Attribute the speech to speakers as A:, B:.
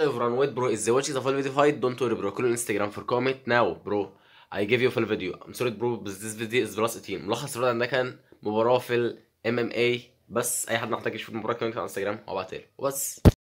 A: live run wait bro, is the watch is a full video fight? Don't worry bro, كل Instagram for comment now bro I give you full video I'm sorry bro, but this video is plus 18 ملخص الرد عندنا كان مباراة في ال MMA بس أي حد محتاج يشوف المباراة كمان على انستجرام وابعتها له وبس